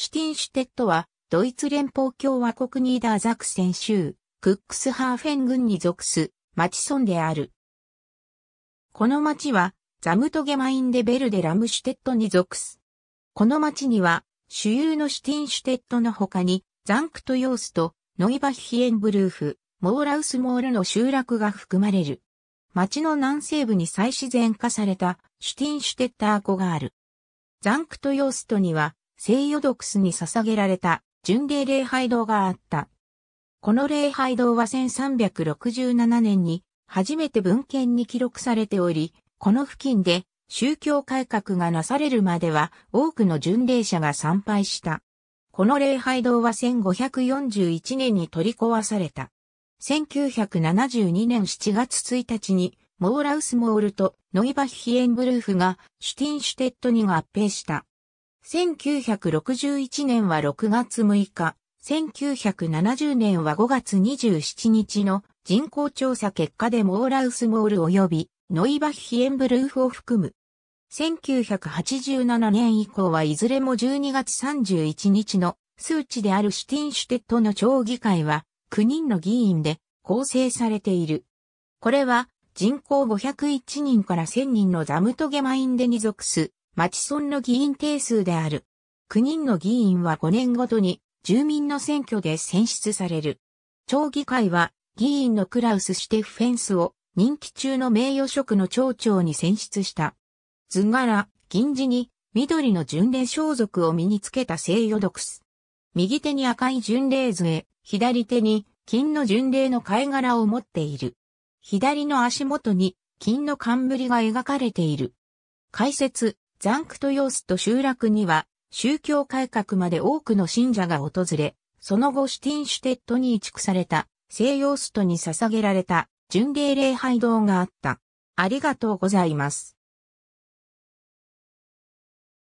シュティンシュテットは、ドイツ連邦共和国ニーダーザクセン州、クックスハーフェン郡に属す、町村である。この町は、ザムトゲマインデベルデラムシュテットに属す。この町には、主有のシュティンシュテットの他に、ザンクトヨースと、ノイバヒエンブルーフ、モーラウスモールの集落が含まれる。町の南西部に再自然化された、シュティンシュテッター湖がある。ザンクトヨーストには、聖ヨドクスに捧げられた巡礼礼拝堂があった。この礼拝堂は1367年に初めて文献に記録されており、この付近で宗教改革がなされるまでは多くの巡礼者が参拝した。この礼拝堂は1541年に取り壊された。1972年7月1日にモーラウスモールとノイバヒヒエンブルーフがシュティンシュテットに合併した。1961年は6月6日、1970年は5月27日の人口調査結果でモーラウスモール及びノイバヒエンブルーフを含む。1987年以降はいずれも12月31日の数値であるシュティンシュテットの町議会は9人の議員で構成されている。これは人口501人から1000人のザムトゲマインデに属す町村の議員定数である。9人の議員は5年ごとに住民の選挙で選出される。町議会は議員のクラウス・シテフフェンスを任期中の名誉職の町長に選出した。図柄、銀字に緑の巡礼装束を身につけた西洋ドクス。右手に赤い巡礼杖、左手に金の巡礼の貝殻を持っている。左の足元に金の冠が描かれている。解説、ザンクトヨースト集落には、宗教改革まで多くの信者が訪れ、その後シティンシュテットに移築された、西洋ストに捧げられた、巡礼礼拝堂があった。ありがとうございます。